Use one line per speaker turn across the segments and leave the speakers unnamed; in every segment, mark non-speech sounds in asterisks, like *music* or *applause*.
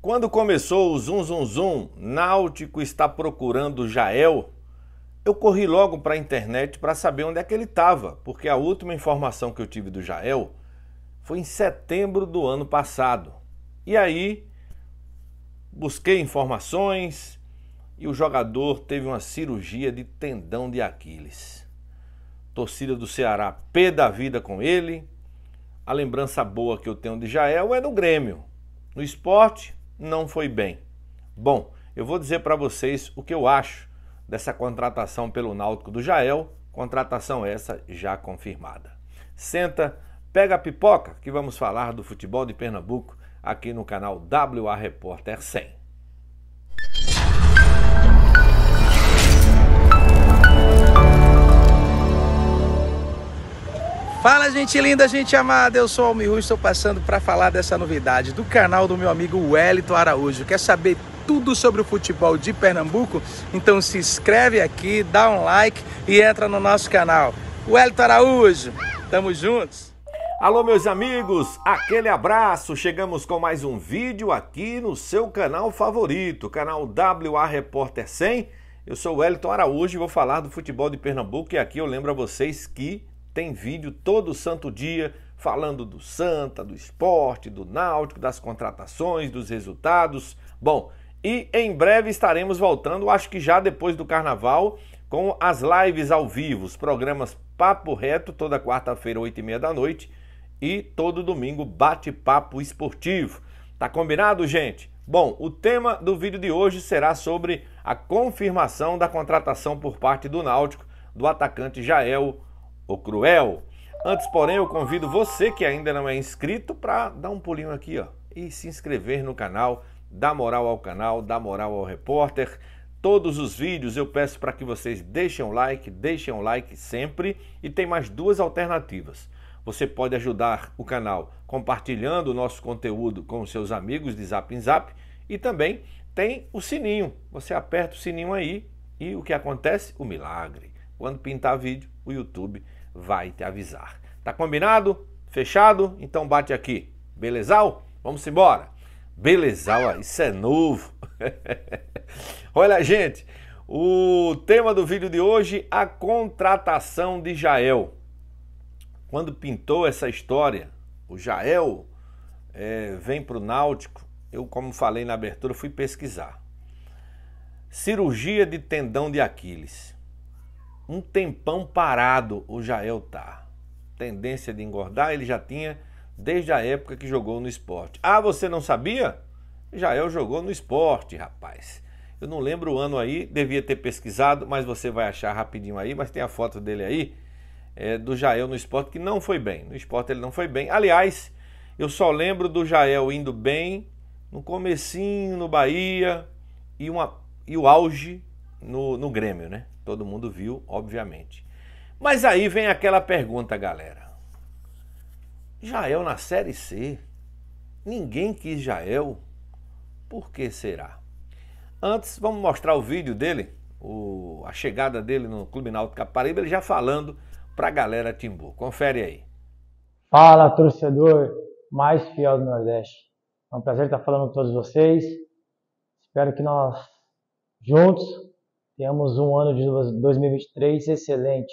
Quando começou o zum zum zum, Náutico está procurando Jael, eu corri logo para a internet para saber onde é que ele estava, porque a última informação que eu tive do Jael foi em setembro do ano passado. E aí busquei informações e o jogador teve uma cirurgia de tendão de Aquiles. Torcida do Ceará pé da vida com ele. A lembrança boa que eu tenho de Jael é no Grêmio. No esporte, não foi bem. Bom, eu vou dizer para vocês o que eu acho dessa contratação pelo Náutico do Jael, contratação essa já confirmada. Senta, pega a pipoca que vamos falar do futebol de Pernambuco aqui no canal WA Repórter 100. Fala, gente linda, gente amada. Eu sou o Almiru e estou passando para falar dessa novidade do canal do meu amigo Wellington Araújo. Quer saber tudo sobre o futebol de Pernambuco? Então se inscreve aqui, dá um like e entra no nosso canal. Wellington Araújo, tamo juntos. Alô, meus amigos, aquele abraço. Chegamos com mais um vídeo aqui no seu canal favorito, canal WA Repórter 100. Eu sou o Wellington Araújo e vou falar do futebol de Pernambuco. E aqui eu lembro a vocês que tem vídeo todo santo dia falando do Santa, do esporte, do Náutico, das contratações, dos resultados. Bom, e em breve estaremos voltando, acho que já depois do carnaval, com as lives ao vivo, os programas Papo Reto, toda quarta-feira, 8 e meia da noite, e todo domingo, bate-papo esportivo. Tá combinado, gente? Bom, o tema do vídeo de hoje será sobre a confirmação da contratação por parte do Náutico do atacante Jael o cruel. Antes, porém, eu convido você que ainda não é inscrito para dar um pulinho aqui, ó, e se inscrever no canal, dar moral ao canal, dar moral ao repórter. Todos os vídeos eu peço para que vocês deixem um like, deixem um like sempre e tem mais duas alternativas. Você pode ajudar o canal compartilhando o nosso conteúdo com os seus amigos de Zap em Zap e também tem o sininho. Você aperta o sininho aí e o que acontece? O milagre. Quando pintar vídeo, o YouTube vai te avisar. Tá combinado? Fechado? Então bate aqui. Belezal? Vamos embora. Belezal, isso é novo. *laughs* Olha, gente, o tema do vídeo de hoje, a contratação de Jael. Quando pintou essa história, o Jael é, vem para o Náutico, eu, como falei na abertura, fui pesquisar. Cirurgia de tendão de Aquiles um tempão parado o Jael tá. Tendência de engordar ele já tinha desde a época que jogou no esporte. Ah, você não sabia? Jael jogou no esporte, rapaz. Eu não lembro o ano aí, devia ter pesquisado, mas você vai achar rapidinho aí, mas tem a foto dele aí, é, do Jael no esporte, que não foi bem. No esporte ele não foi bem. Aliás, eu só lembro do Jael indo bem no comecinho no Bahia e, uma, e o auge no, no Grêmio, né? Todo mundo viu, obviamente. Mas aí vem aquela pergunta, galera. Jael na Série C. Ninguém quis Jael. Por que será? Antes, vamos mostrar o vídeo dele, o, a chegada dele no Clube Náutico Caparibe, ele já falando para a galera Timbu. Confere aí. Fala, torcedor mais fiel do Nordeste. É um prazer estar falando com todos vocês. Espero que nós, juntos, temos um ano de 2023 excelente,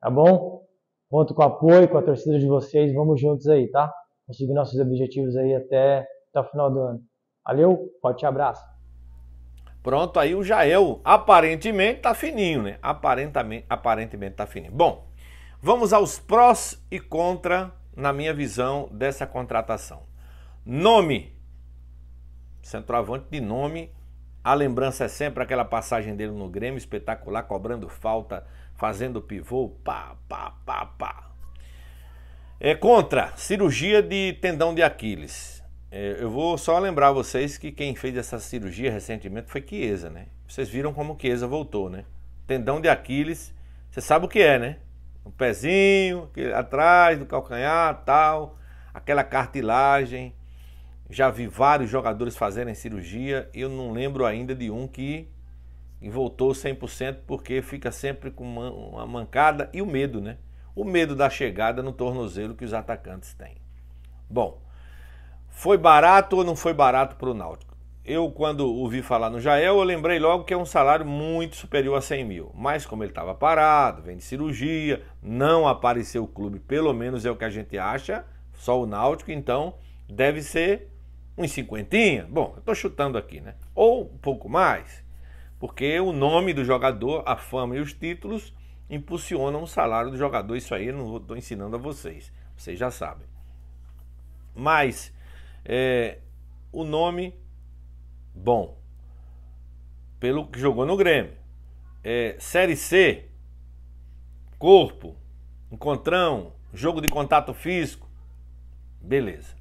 tá bom? Conto com o apoio, com a torcida de vocês. Vamos juntos aí, tá? Conseguir nossos objetivos aí até, até o final do ano. Valeu, forte abraço. Pronto, aí o Jael aparentemente tá fininho, né? Aparentemente, aparentemente tá fininho. Bom, vamos aos prós e contra, na minha visão, dessa contratação. Nome. Centroavante de nome a lembrança é sempre aquela passagem dele no Grêmio espetacular, cobrando falta, fazendo pivô, pá, pá, pá, pá. É contra cirurgia de tendão de Aquiles. É, eu vou só lembrar vocês que quem fez essa cirurgia recentemente foi Chiesa, né? Vocês viram como Chiesa voltou, né? Tendão de Aquiles, você sabe o que é, né? O pezinho, atrás do calcanhar, tal, aquela cartilagem já vi vários jogadores fazerem cirurgia. Eu não lembro ainda de um que voltou 100% porque fica sempre com uma, uma mancada e o medo, né? O medo da chegada no tornozelo que os atacantes têm. Bom, foi barato ou não foi barato para o Náutico? Eu, quando ouvi falar no Jael, eu lembrei logo que é um salário muito superior a 100 mil. Mas como ele estava parado, vem de cirurgia, não apareceu o clube, pelo menos é o que a gente acha, só o Náutico, então deve ser uns cinquentinha, bom, eu estou chutando aqui, né? Ou um pouco mais, porque o nome do jogador, a fama e os títulos impulsionam o salário do jogador. Isso aí eu não estou ensinando a vocês, vocês já sabem. Mas é, o nome bom, pelo que jogou no Grêmio, é, Série C, corpo, encontrão, jogo de contato físico, beleza.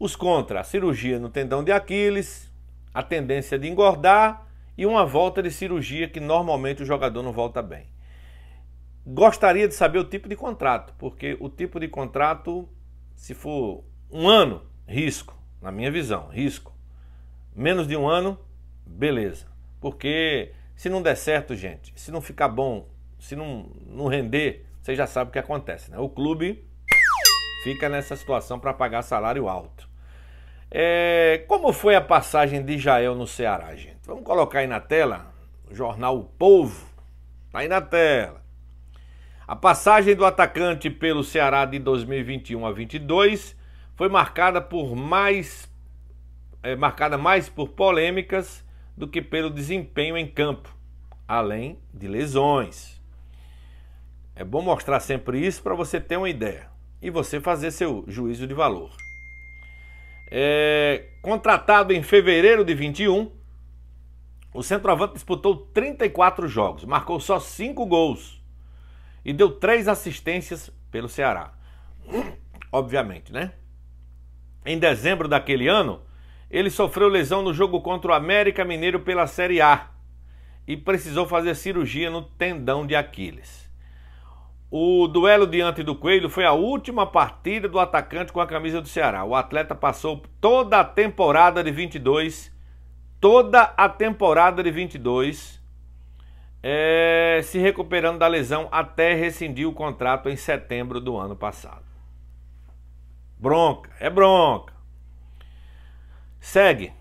Os contra, cirurgia no tendão de Aquiles, a tendência de engordar e uma volta de cirurgia que normalmente o jogador não volta bem. Gostaria de saber o tipo de contrato, porque o tipo de contrato, se for um ano, risco, na minha visão, risco. Menos de um ano, beleza. Porque se não der certo, gente, se não ficar bom, se não, não render, você já sabe o que acontece, né? O clube fica nessa situação para pagar salário alto. É, como foi a passagem de Jael no Ceará, gente? Vamos colocar aí na tela, o jornal O Povo, tá aí na tela. A passagem do atacante pelo Ceará de 2021 a 22 foi marcada por mais é, marcada mais por polêmicas do que pelo desempenho em campo, além de lesões. É bom mostrar sempre isso para você ter uma ideia e você fazer seu juízo de valor. É, contratado em fevereiro de 21, o centroavante disputou 34 jogos, marcou só 5 gols e deu 3 assistências pelo Ceará. Obviamente, né? Em dezembro daquele ano, ele sofreu lesão no jogo contra o América Mineiro pela Série A e precisou fazer cirurgia no tendão de Aquiles. O duelo diante do Coelho foi a última partida do atacante com a camisa do Ceará. O atleta passou toda a temporada de 22, toda a temporada de 22, é, se recuperando da lesão até rescindir o contrato em setembro do ano passado. Bronca, é bronca. Segue.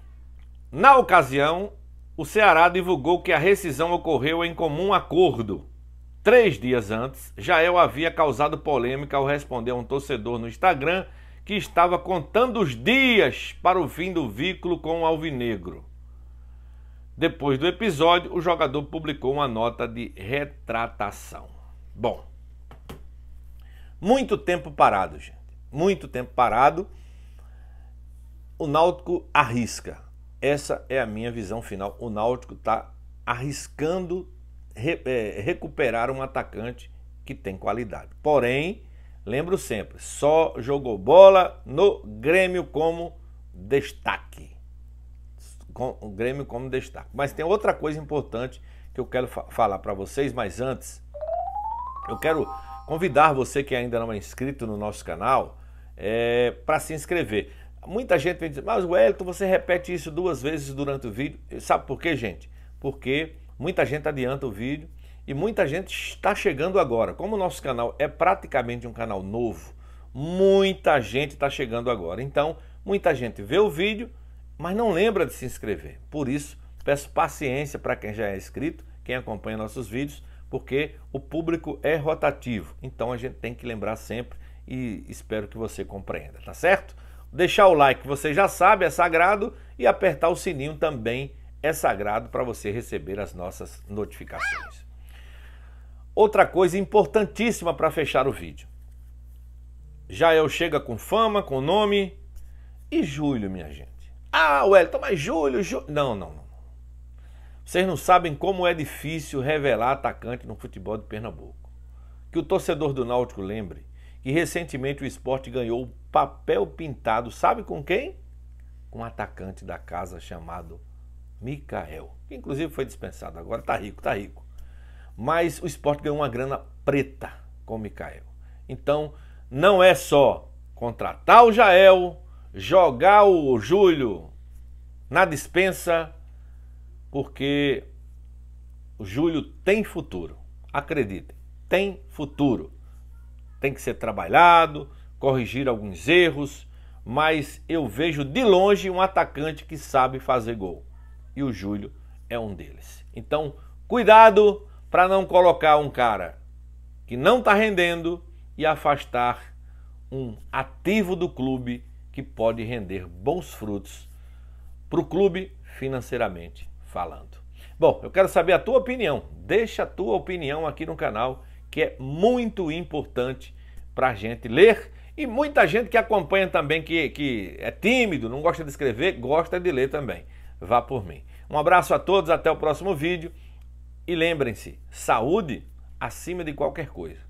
Na ocasião, o Ceará divulgou que a rescisão ocorreu em comum acordo Três dias antes, Jael havia causado polêmica ao responder a um torcedor no Instagram que estava contando os dias para o fim do vínculo com o Alvinegro. Depois do episódio, o jogador publicou uma nota de retratação. Bom, muito tempo parado, gente. Muito tempo parado. O Náutico arrisca. Essa é a minha visão final. O Náutico está arriscando re, é, recuperar um atacante que tem qualidade. Porém, lembro sempre, só jogou bola no Grêmio como destaque. Com, o Grêmio como destaque. Mas tem outra coisa importante que eu quero fa falar para vocês, mas antes, eu quero convidar você que ainda não é inscrito no nosso canal é, para se inscrever. Muita gente vem dizer, mas Wellington, você repete isso duas vezes durante o vídeo. Sabe por quê, gente? Porque Muita gente adianta o vídeo e muita gente está chegando agora. Como o nosso canal é praticamente um canal novo, muita gente está chegando agora. Então, muita gente vê o vídeo, mas não lembra de se inscrever. Por isso, peço paciência para quem já é inscrito, quem acompanha nossos vídeos, porque o público é rotativo. Então, a gente tem que lembrar sempre e espero que você compreenda, tá certo? Deixar o like, você já sabe, é sagrado, e apertar o sininho também é sagrado para você receber as nossas notificações. Outra coisa importantíssima para fechar o vídeo. Jael chega com fama, com nome e Júlio, minha gente. Ah, Wellington, mas Júlio, Júlio... Não, não, não. Vocês não sabem como é difícil revelar atacante no futebol de Pernambuco. Que o torcedor do Náutico lembre que recentemente o esporte ganhou papel pintado, sabe com quem? Com um atacante da casa chamado Mikael, que inclusive foi dispensado, agora tá rico, tá rico. Mas o esporte ganhou uma grana preta com o Mikael. Então, não é só contratar o Jael, jogar o Júlio na dispensa, porque o Júlio tem futuro. Acreditem, tem futuro. Tem que ser trabalhado, corrigir alguns erros, mas eu vejo de longe um atacante que sabe fazer gol e o Júlio é um deles. Então, cuidado para não colocar um cara que não está rendendo e afastar um ativo do clube que pode render bons frutos para o clube financeiramente falando. Bom, eu quero saber a tua opinião. Deixa a tua opinião aqui no canal, que é muito importante para a gente ler. E muita gente que acompanha também, que, que é tímido, não gosta de escrever, gosta de ler também. Vá por mim. Um abraço a todos, até o próximo vídeo. E lembrem-se, saúde acima de qualquer coisa.